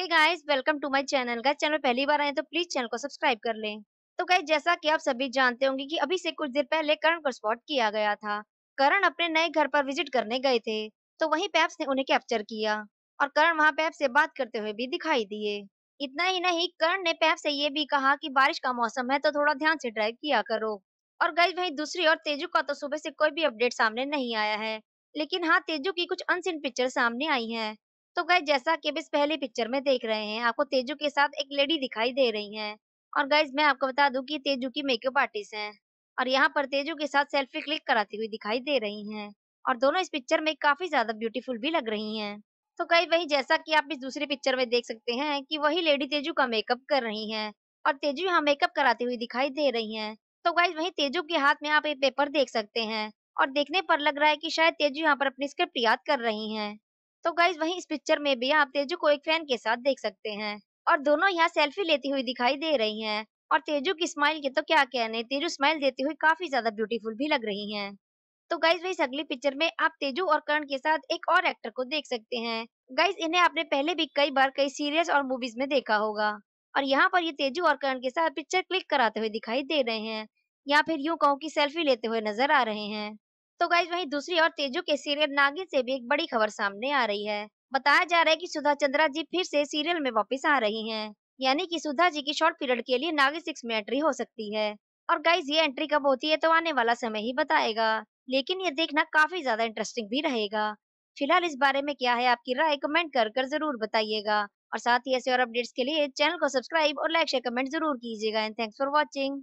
hey guys welcome to my channel का channel पहली बार आए तो प्लीज चैनल को सब्सक्राइब कर लें तो गाइस जैसा कि आप सभी जानते होंगे कि अभी से कुछ देर पहले करण को स्पॉट किया गया था करण अपने नए घर पर विजिट करने गए थे तो वहीं पैप्स ने उन्हें कैप्चर किया और करण वहां पैप से बात करते हुए भी दिखाई दिए इतना ही नहीं करण ने पैप से ये भी कहा की बारिश का मौसम है तो थोड़ा ध्यान से ड्राइव किया करो और गई वही दूसरी और तेजू का तो सुबह से कोई भी अपडेट सामने नहीं आया है लेकिन हाँ तेजू की कुछ अनसिन पिक्चर सामने आई है तो गाय जैसा कि इस पहले पिक्चर में देख रहे हैं आपको तेजू के साथ एक लेडी दिखाई दे रही है और गाइज मैं आपको बता दूं कि तेजू की मेकअप आर्टिस्ट है और यहाँ पर तेजू के साथ सेल्फी क्लिक कराती हुई दिखाई दे रही है और दोनों इस पिक्चर में काफी ज्यादा ब्यूटीफुल भी लग रही है तो गाइज वही जैसा की आप इस दूसरे पिक्चर में देख सकते हैं की वही लेडी तेजू का मेकअप कर रही है और तेजू यहाँ मेकअप कराती हुई दिखाई दे रही है तो गाइज वही तेजू के हाथ में आप एक पेपर देख सकते हैं और देखने पर लग रहा है कि शायद तेजू यहाँ पर अपनी स्क्रिप्ट याद कर रही हैं तो गाइज वही इस पिक्चर में भी आप तेजू को एक फैन के साथ देख सकते हैं और दोनों यहाँ सेल्फी लेती हुई दिखाई दे रही है और तेजू की स्माइल के तो क्या कहने तेजू स्माइल देती हुई काफी ज्यादा ब्यूटीफुल भी लग रही है तो गाइज वही अगली पिक्चर में आप तेजू और करण के साथ एक और एक्टर को देख सकते हैं गाइज इन्हें आपने पहले भी कई बार कई सीरियल्स और मूवीज में देखा होगा और यहाँ पर ये तेजू और करण के साथ पिक्चर क्लिक कराते हुए दिखाई दे रहे हैं या फिर यूं कहूँ की सेल्फी लेते हुए नजर आ रहे हैं तो गाइज वहीं दूसरी और तेजू के सीरियल नागिन से भी एक बड़ी खबर सामने आ रही है बताया जा रहा है कि सुधा चंद्रा जी फिर से सीरियल में वापस आ रही हैं यानी कि सुधा जी की शॉर्ट पीरियड के लिए नागिन सिक्स में एंट्री हो सकती है और गाइज ये एंट्री कब होती है तो आने वाला समय ही बताएगा लेकिन ये देखना काफी ज्यादा इंटरेस्टिंग भी रहेगा फिलहाल इस बारे में क्या है आपकी राय कमेंट कर कर जरूर बताइएगा और साथ ही ऐसे और अपडेट्स के लिए चैनल को सब्सक्राइब और लाइक शेयर कमेंट जरूर कीजिएगा एंड थैंक्स फॉर वॉचिंग